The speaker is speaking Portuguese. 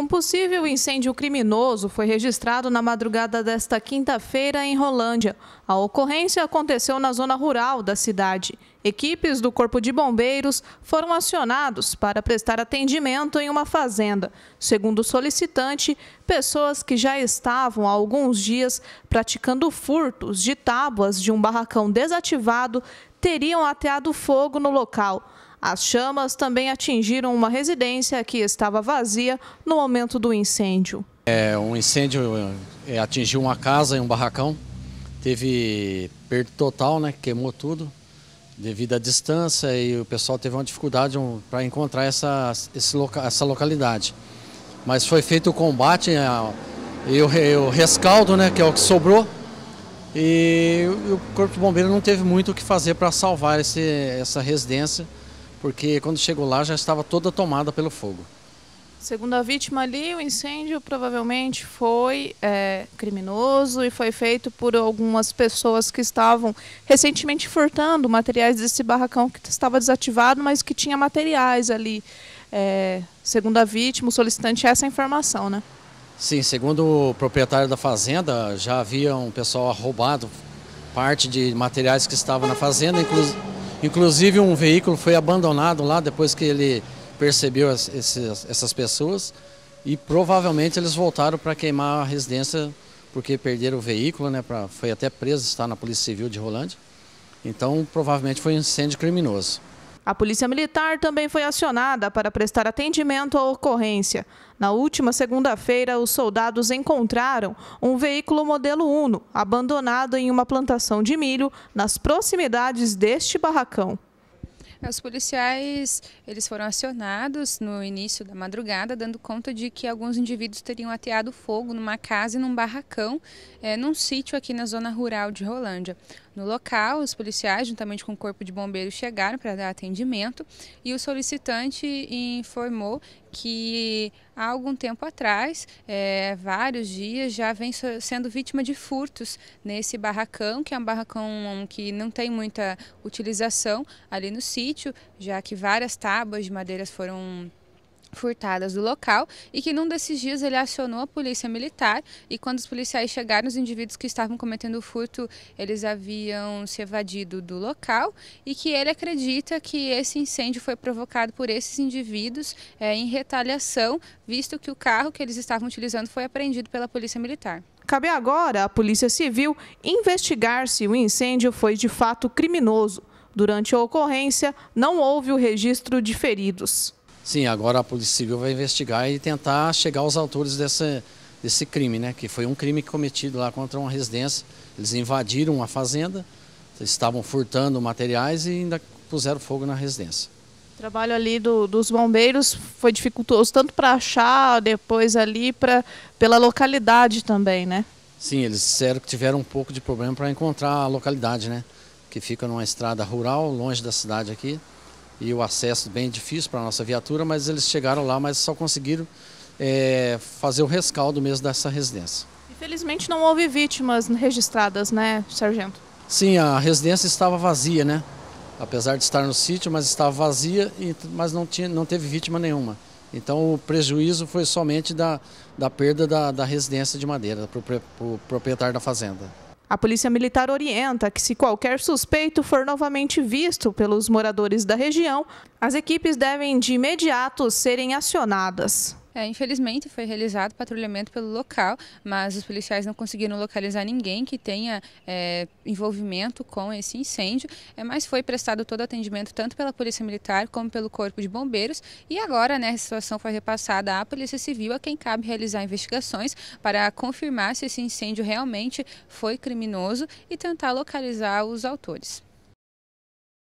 Um possível incêndio criminoso foi registrado na madrugada desta quinta-feira em Rolândia. A ocorrência aconteceu na zona rural da cidade. Equipes do Corpo de Bombeiros foram acionados para prestar atendimento em uma fazenda. Segundo o solicitante, pessoas que já estavam há alguns dias praticando furtos de tábuas de um barracão desativado teriam ateado fogo no local. As chamas também atingiram uma residência que estava vazia no momento do incêndio. É, um incêndio é, atingiu uma casa e um barracão. Teve perda total, né? Queimou tudo devido à distância e o pessoal teve uma dificuldade para encontrar essa, esse loca, essa localidade. Mas foi feito o combate e o, e o rescaldo, né, que é o que sobrou, e o Corpo de Bombeiro não teve muito o que fazer para salvar esse, essa residência, porque quando chegou lá já estava toda tomada pelo fogo. Segundo a vítima ali, o incêndio provavelmente foi é, criminoso e foi feito por algumas pessoas que estavam recentemente furtando materiais desse barracão que estava desativado, mas que tinha materiais ali. É, segundo a vítima, o solicitante, essa informação, né? Sim, segundo o proprietário da fazenda, já havia um pessoal roubado parte de materiais que estavam na fazenda, inclu inclusive um veículo foi abandonado lá depois que ele percebeu as, esses, essas pessoas e provavelmente eles voltaram para queimar a residência porque perderam o veículo, né, pra, foi até preso, está na Polícia Civil de Rolândia. Então, provavelmente foi um incêndio criminoso. A Polícia Militar também foi acionada para prestar atendimento à ocorrência. Na última segunda-feira, os soldados encontraram um veículo modelo Uno abandonado em uma plantação de milho nas proximidades deste barracão. Os policiais eles foram acionados no início da madrugada, dando conta de que alguns indivíduos teriam ateado fogo numa casa e num barracão, é, num sítio aqui na zona rural de Rolândia. No local, os policiais, juntamente com o corpo de bombeiros, chegaram para dar atendimento e o solicitante informou que há algum tempo atrás, é, vários dias, já vem sendo vítima de furtos nesse barracão, que é um barracão que não tem muita utilização ali no sítio, já que várias tábuas de madeiras foram furtadas do local e que num desses dias ele acionou a polícia militar e quando os policiais chegaram os indivíduos que estavam cometendo o furto eles haviam se evadido do local e que ele acredita que esse incêndio foi provocado por esses indivíduos é, em retaliação visto que o carro que eles estavam utilizando foi apreendido pela polícia militar. Cabe agora à Polícia Civil investigar se o incêndio foi de fato criminoso. Durante a ocorrência, não houve o registro de feridos. Sim, agora a Polícia Civil vai investigar e tentar chegar aos autores desse desse crime, né? Que foi um crime cometido lá contra uma residência. Eles invadiram uma fazenda, estavam furtando materiais e ainda puseram fogo na residência. O trabalho ali do, dos bombeiros foi dificultoso tanto para achar, depois ali pra, pela localidade também, né? Sim, eles disseram que tiveram um pouco de problema para encontrar a localidade, né? Que fica numa estrada rural, longe da cidade aqui e o acesso bem difícil para a nossa viatura, mas eles chegaram lá, mas só conseguiram é, fazer o rescaldo mesmo dessa residência. Infelizmente não houve vítimas registradas, né, sargento? Sim, a residência estava vazia, né? Apesar de estar no sítio, mas estava vazia, mas não, tinha, não teve vítima nenhuma. Então o prejuízo foi somente da, da perda da, da residência de madeira, para o proprietário da fazenda. A Polícia Militar orienta que, se qualquer suspeito for novamente visto pelos moradores da região, as equipes devem de imediato serem acionadas. É, infelizmente foi realizado patrulhamento pelo local, mas os policiais não conseguiram localizar ninguém que tenha é, envolvimento com esse incêndio. É, mas foi prestado todo atendimento tanto pela Polícia Militar como pelo Corpo de Bombeiros. E agora né, a situação foi repassada à Polícia Civil, a quem cabe realizar investigações para confirmar se esse incêndio realmente foi criminoso e tentar localizar os autores.